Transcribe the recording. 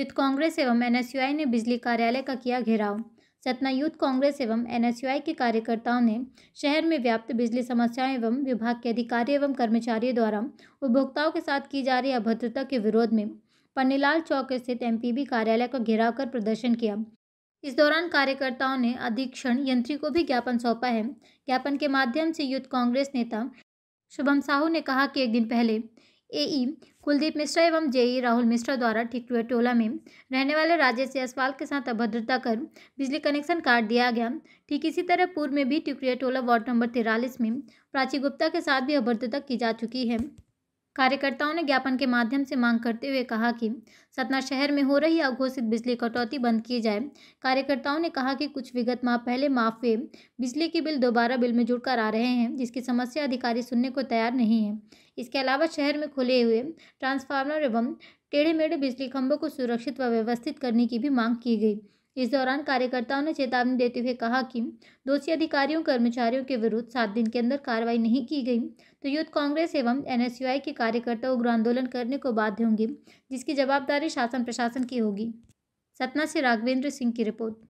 youth Congress एवं NSUI ने बिजली कार्यालय का किया घेराव सतना यूथ कांग्रेस एवं एनएसयूआई के कार्यकर्ताओं ने शहर में व्याप्त बिजली समस्याएं एवं विभाग के अधिकारी एवं कर्मचारियों द्वारा उपभोक्ताओं के साथ की जा रही अभद्रता के विरोध में पन्नीलाल चौक स्थित एम कार्यालय का घेराव कर प्रदर्शन किया इस दौरान कार्यकर्ताओं ने अधीक्षण यंत्री को भी ज्ञापन सौंपा है ज्ञापन के माध्यम से यूथ कांग्रेस नेता शुभम साहू ने कहा कि एक दिन पहले एई कुलदीप मिश्रा एवं जेई राहुल मिश्रा द्वारा ठिकुआ टोला में रहने वाले राजेश जायसवाल के साथ अभद्रता कर बिजली कनेक्शन काट दिया गया ठीक इसी तरह पूर्व में भी टिकुरिया टोला वार्ड नंबर तिरालीस में प्राची गुप्ता के साथ भी अभद्रता की जा चुकी है कार्यकर्ताओं ने ज्ञापन के माध्यम से मांग करते हुए कहा कि सतना शहर में हो रही अघोषित बिजली कटौती बंद की जाए कार्यकर्ताओं ने कहा कि कुछ विगत माह पहले माफ हुए बिजली के बिल दोबारा बिल में जुड़कर आ रहे हैं जिसकी समस्या अधिकारी सुनने को तैयार नहीं है इसके अलावा शहर में खुले हुए ट्रांसफार्मर एवं टेढ़े मेढ़े बिजली खंभों को सुरक्षित व व्यवस्थित करने की भी मांग की गई इस दौरान कार्यकर्ताओं ने चेतावनी देते हुए कहा कि दोषी अधिकारियों कर्मचारियों के विरुद्ध सात दिन के अंदर कार्रवाई नहीं की गई तो यूथ कांग्रेस एवं एनएसयूआई के कार्यकर्ता उग्र आंदोलन करने को बाध्य होंगे जिसकी जवाबदारी शासन प्रशासन की होगी सतना से राघवेंद्र सिंह की रिपोर्ट